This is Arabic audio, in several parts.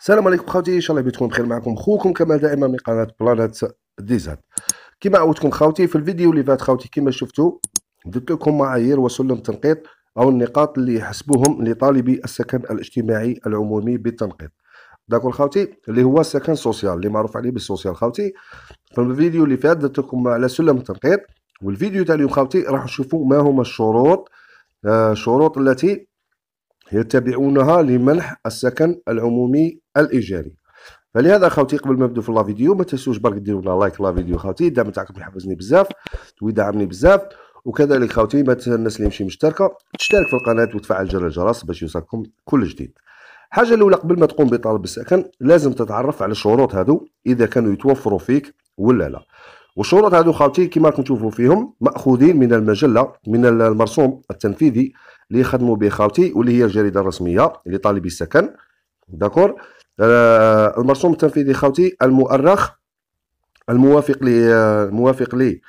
السلام عليكم خوتي ان شاء الله يبيتكم بخير معكم خوكم كما دائما من قناه بلانات ديزاد كما عودتكم خوتي في الفيديو اللي فات خوتي كما شفتوا درت لكم معايير وسلم تنقيط او النقاط اللي يحسبوهم لطالبي السكن الاجتماعي العمومي بالتنقيط داك خوتي اللي هو السكن سوسيال اللي معروف عليه بالسوسيال خوتي في الفيديو اللي فات درت لكم على سلم التنقيط والفيديو تاع اليوم خوتي راح نشوفوا ما هما الشروط آه شروط التي يتبعونها لمنح السكن العمومي الايجاري فلهذا خوتي قبل ما نبداو في لا فيديو ما تنسوش برك ديروا لنا لايك لا فيديو خاوتي الدعم تاعكم يحفزني بزاف ويدعمني بزاف وكذلك خوتي ما الناس اللي ماشي مشتركه تشترك في القناه وتفعل جرس الجرس باش يوصلكم كل جديد حاجة الاولى قبل ما تقوم بطلب السكن لازم تتعرف على الشروط هادو اذا كانوا يتوفروا فيك ولا لا والشروط هادو خوتي كما راكم تشوفوا فيهم ماخوذين من المجله من المرسوم التنفيذي اللي يخدموا به خاوتي واللي هي الجريده الرسميه لطالبي السكن داكور آه المرسوم التنفيذي خاوتي المؤرخ الموافق لي الموافق آه، لي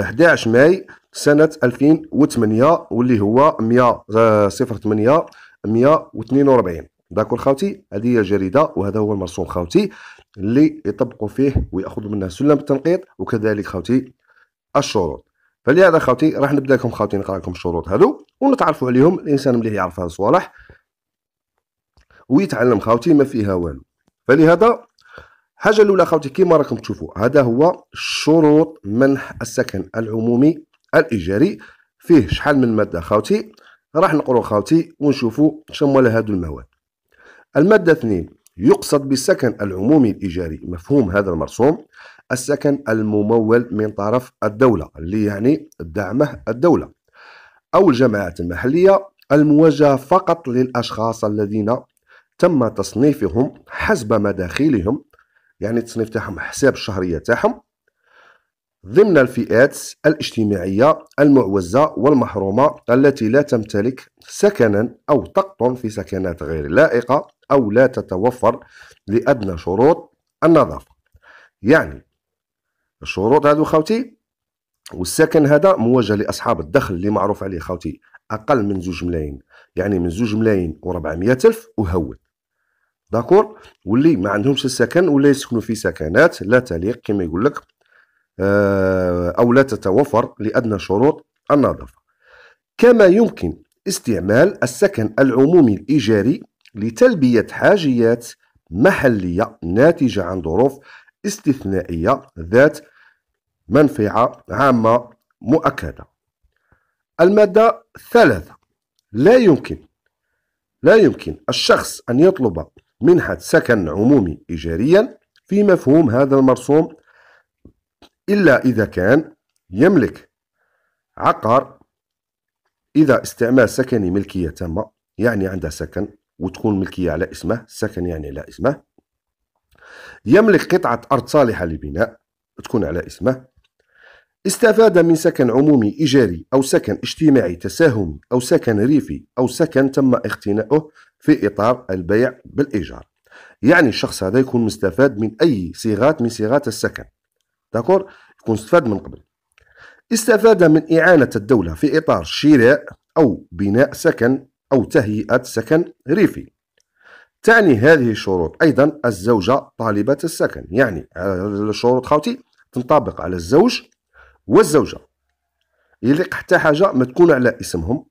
11 آه، ماي سنة 2008 واللي هو 100 08 142 داكور خاوتي هذه هي الجريدة وهذا هو المرسوم خاوتي اللي يطبقوا فيه ويأخذوا منه سلم التنقيط وكذلك خاوتي الشروط فلهذا خاوتي راح نبدا لكم خاوتي نقرا لكم الشروط هذو ونتعرفوا عليهم الانسان مليح يعرف هذا الصوالح ويتعلم خاوتي ما فيها والو فلهذا حاجة الاولى خاوتي كما راكم تشوفوا هذا هو شروط منح السكن العمومي الايجاري فيه شحال من ماده خاوتي راح نقروا خاوتي ونشوفوا شمول هادو المواد الماده 2 يقصد بالسكن العمومي الإيجاري مفهوم هذا المرسوم السكن الممول من طرف الدولة اللي يعني دعمه الدولة أو الجماعات المحلية الموجهة فقط للأشخاص الذين تم تصنيفهم حسب مداخلهم يعني التصنيف تاعهم حساب الشهرية تاعهم ضمن الفئات الاجتماعية المعوزة والمحرومة التي لا تمتلك سكنا أو تقطن في سكنات غير لائقة أو لا تتوفر لأدنى شروط النظافة يعني الشروط هادو خاوتي والسكن هذا موجه لاصحاب الدخل اللي معروف عليه خاوتي اقل من زوج ملايين يعني من زوج ملايين و الف وهون داكور واللي ما عندهمش السكن ولا يسكنوا في سكنات لا تليق كما يقول لك آه، او لا تتوفر لادنى شروط النظافه كما يمكن استعمال السكن العمومي الايجاري لتلبيه حاجيات محليه ناتجه عن ظروف استثنائية ذات منفعة عامة مؤكدة المادة ثلاثة لا يمكن لا يمكن الشخص أن يطلب منحة سكن عمومي إيجاريا في مفهوم هذا المرسوم إلا إذا كان يملك عقار إذا استعمال سكني ملكية تامة يعني عنده سكن وتكون ملكية على اسمه سكن يعني على اسمه يملك قطعة أرض صالحة للبناء تكون على اسمه استفاد من سكن عمومي إيجاري أو سكن اجتماعي تساهمي أو سكن ريفي أو سكن تم اقتناؤه في إطار البيع بالإيجار يعني الشخص هذا يكون مستفاد من أي صيغات من صيغات السكن داكور يكون استفاد من قبل استفاد من إعانة الدولة في إطار شراء أو بناء سكن أو تهيئة سكن ريفي تعني هذه الشروط أيضا الزوجة طالبة السكن يعني الشروط خاوتي تنطبق على الزوج والزوجة يليق حتى حاجة ما تكون على اسمهم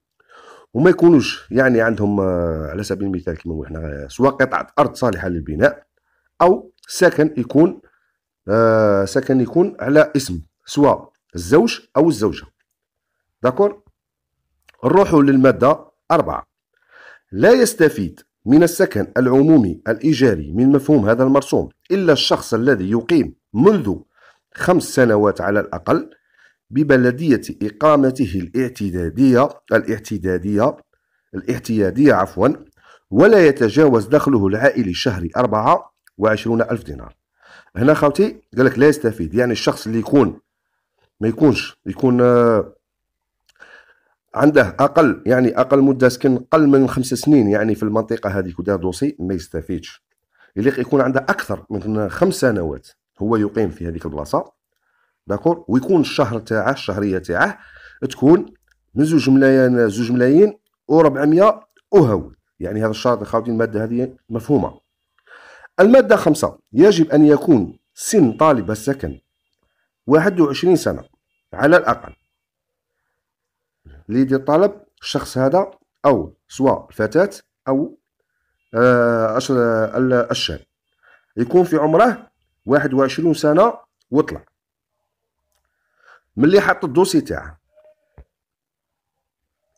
وما يكونوش يعني عندهم آه، على سبيل المثال كما نقولوا حنا آه، سواء قطعة أرض صالحة للبناء أو سكن يكون آه، سكن يكون على اسم سواء الزوج أو الزوجة داكور نروحوا للمادة أربعة لا يستفيد من السكن العمومي الإيجاري من مفهوم هذا المرسوم إلا الشخص الذي يقيم منذ خمس سنوات على الأقل ببلدية إقامته الاعتدادية الاعتدادية الاعتيادية عفوا ولا يتجاوز دخله العائلي الشهري وعشرون ألف دينار هنا خوتي قالك لا يستفيد يعني الشخص اللي يكون ما يكونش يكون آه عنده اقل يعني اقل مده سكن اقل من خمس سنين يعني في المنطقه هذيك ودار دوسي ما يستفيدش اللي يكون عنده اكثر من خمس سنوات هو يقيم في هذيك البلاصه داكور ويكون الشهر تاعه الشهريه تاعه تكون من زوج ملايين زوج ملايين و400 وهو يعني هذا الشرط خاوتين الماده هذه مفهومه الماده خمسة يجب ان يكون سن طالب السكن 21 سنه على الاقل اللي يدير طلب الشخص هذا او سواء الفتاه او آه، الشاب يكون في عمره 21 سنه وطلع ملي حط الدوسي تاعه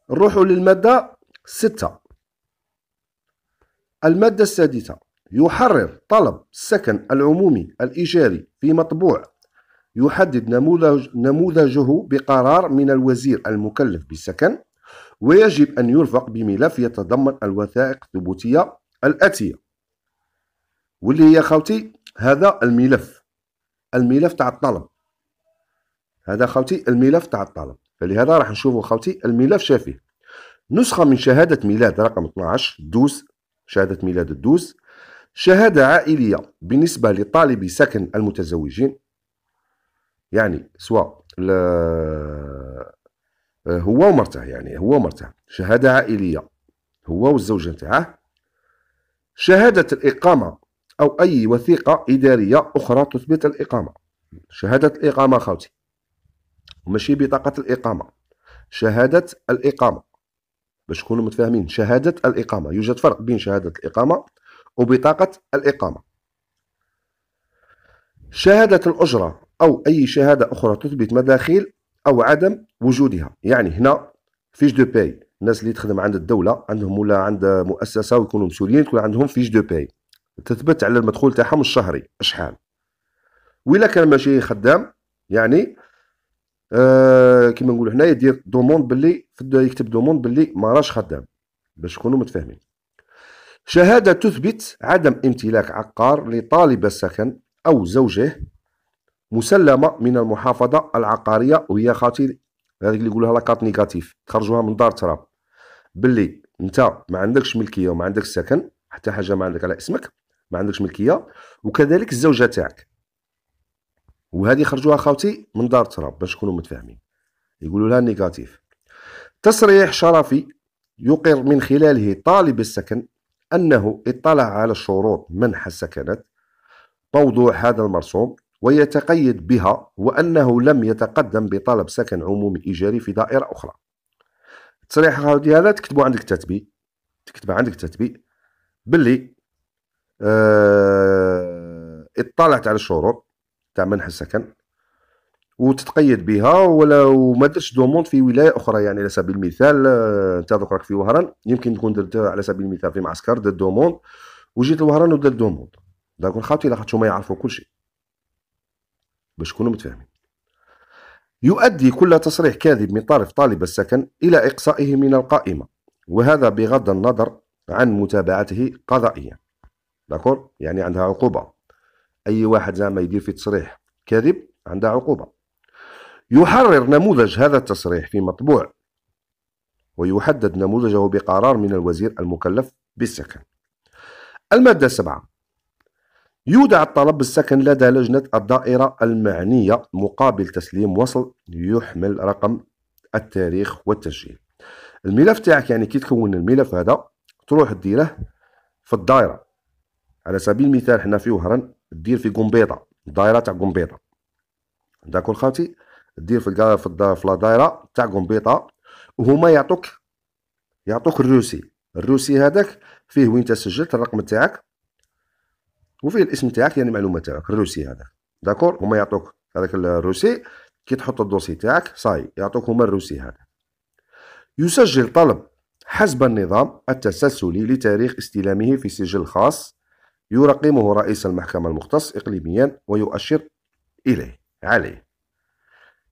نروحوا للماده ستة الماده السادسه يحرر طلب السكن العمومي الإيجاري في مطبوع يحدد نموذج نموذجه بقرار من الوزير المكلف بالسكن ويجب أن يرفق بملف يتضمن الوثائق الثبوتية الآتية واللي هي خوتي هذا الملف الملف تاع الطلب هذا خوتي الملف تاع الطلب فلهذا راح نشوفوا خوتي الملف شافيه نسخة من شهادة ميلاد رقم 12 دوس شهادة ميلاد الدوس شهادة عائلية بالنسبة لطالبي سكن المتزوجين يعني سواء آه، هو ومرته يعني هو ومرته شهادة عائلية هو والزوجة نتاعه شهادة الإقامة أو أي وثيقة إدارية أخرى تثبت الإقامة شهادة الإقامة خاوتي ماشي بطاقة الإقامة شهادة الإقامة باش تكونوا متفاهمين شهادة الإقامة يوجد فرق بين شهادة الإقامة وبطاقة الإقامة شهادة الأجرة أو أي شهادة أخرى تثبت مداخيل أو عدم وجودها يعني هنا فيش دو باي الناس اللي تخدم عند الدولة عندهم ولا عند مؤسسة ويكونوا مسؤولين تكون عندهم فيش دو باي تثبت على المدخول تاعهم الشهري شحال وإلا كان ماشي خدام يعني آه كيما نقولوا هنا يدير دوموند باللي يكتب دوموند باللي ما راش خدام باش تكونوا متفاهمين شهادة تثبت عدم امتلاك عقار لطالب السكن أو زوجه مسلمه من المحافظه العقاريه وهي خاطي هذيك اللي يقولها لاكارت نيجاتيف تخرجوها من دار تراب باللي انت ما عندكش ملكيه وما عندكش سكن حتى حاجه ما عندك على اسمك ما عندكش ملكيه وكذلك الزوجه تاعك وهذه خرجوها خاوتي من دار تراب باش نكونوا متفاهمين يقولوا لها نيجاتيف تصريح شرفي يقر من خلاله طالب السكن انه اطلع على الشروط منح السكنات موضوع هذا المرسوم ويتقيد بها وانه لم يتقدم بطلب سكن عمومي إيجاري في دائرة أخرى التصريح هذا تكتبوا عندك تتبي تكتب عندك تتبي باللي اه اطلعت على الشروط تاع منح السكن وتتقيد بها ولو ما درتش دوموند في ولايه اخرى يعني على سبيل المثال آه، انت دوك راك في وهران يمكن تكون درت على سبيل المثال في معسكر درت دوموند وجيت لوهران ودرت دوموند داك خاوتي لاخاطش هما يعرفوا كل شيء باش نكونوا متفاهمين يؤدي كل تصريح كاذب من طرف طالب السكن إلى إقصائه من القائمة وهذا بغض النظر عن متابعته قضائيا داكور يعني عندها عقوبة أي واحد زعما يدير في تصريح كاذب عندها عقوبة يحرر نموذج هذا التصريح في مطبوع ويحدد نموذجه بقرار من الوزير المكلف بالسكن المادة السبعة يودع الطلب بالسكن لدى لجنة الدائرة المعنية مقابل تسليم وصل يحمل رقم التاريخ والتسجيل الملف تاعك يعني كي تكون الملف هذا تروح ديره في الدائرة على سبيل المثال حنا في وهران دير في قنبيطة الدائرة تاع قنبيطة داكور خالتي دير في الدائرة في الدائرة تاع قنبيطة وهما يعطوك يعطوك الروسي الروسي هذاك فيه وين تسجلت الرقم تاعك وفيه الاسم تاعك يعني المعلومه تاعك الروسي هذا داكور هما يعطوك هذاك الروسي كي تحط الدوسي تاعك صاي يعطوك هما الروسي هذا يسجل طلب حسب النظام التسلسلي لتاريخ استلامه في سجل خاص يرقمه رئيس المحكمة المختص إقليميا ويؤشر إليه عليه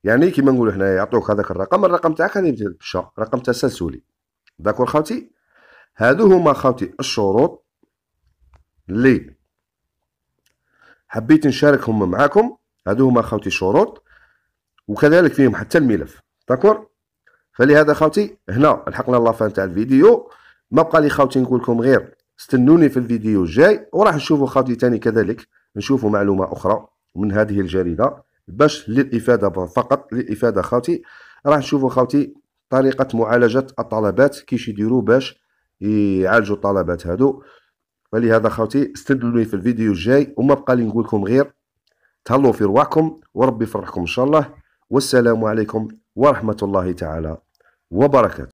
يعني كيما نقولوا هنا يعطوك هذاك الرقم الرقم تاعك هذا يبدل رقم تسلسلي داكور خاوتي هادو هما خاوتي الشروط اللي حبيت نشاركهم معاكم هادو هما خوتي الشروط وكذلك فيهم حتى الملف داكور فلهذا خوتي هنا لحقنا لافان تاع الفيديو ما بقى لي خوتي نقول لكم غير استنوني في الفيديو الجاي وراح نشوفوا خوتي تاني كذلك نشوفوا معلومه اخرى من هذه الجريده باش للافاده فقط للافاده خوتي راح نشوفوا خوتي طريقه معالجه الطلبات كيش يديروا باش يعالجوا الطلبات هادو فلهذا خاوتي استدلوني في الفيديو الجاي وما بقى لي نقول لكم غير تهلوا في رواحكم وربي يفرحكم ان شاء الله والسلام عليكم ورحمه الله تعالى وبركاته